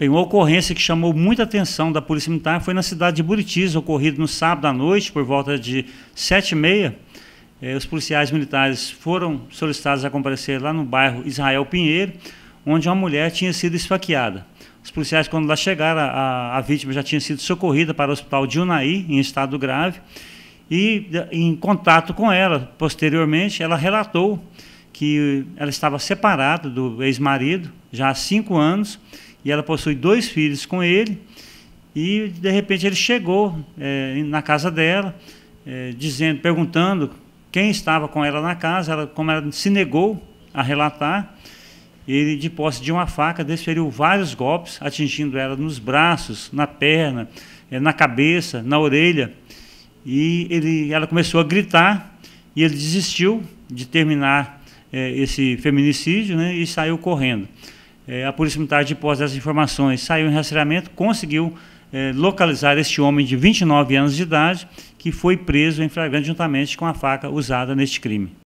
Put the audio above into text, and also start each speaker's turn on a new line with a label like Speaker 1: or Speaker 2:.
Speaker 1: Bem, uma ocorrência que chamou muita atenção da Polícia Militar foi na cidade de Buritis, ocorrido no sábado à noite, por volta de 7h30. Eh, os policiais militares foram solicitados a comparecer lá no bairro Israel Pinheiro, onde uma mulher tinha sido esfaqueada. Os policiais, quando lá chegaram, a, a vítima já tinha sido socorrida para o hospital de Unai em estado grave, e eh, em contato com ela, posteriormente, ela relatou que ela estava separada do ex-marido já há cinco anos e ela possui dois filhos com ele. E de repente ele chegou é, na casa dela, é, dizendo, perguntando quem estava com ela na casa. Ela, como ela se negou a relatar, ele de posse de uma faca desferiu vários golpes, atingindo ela nos braços, na perna, é, na cabeça, na orelha. E ele, ela começou a gritar e ele desistiu de terminar esse feminicídio, né, e saiu correndo. É, a Polícia Militar, depois dessas informações, saiu em rastreamento, conseguiu é, localizar este homem de 29 anos de idade, que foi preso em flagrante juntamente com a faca usada neste crime.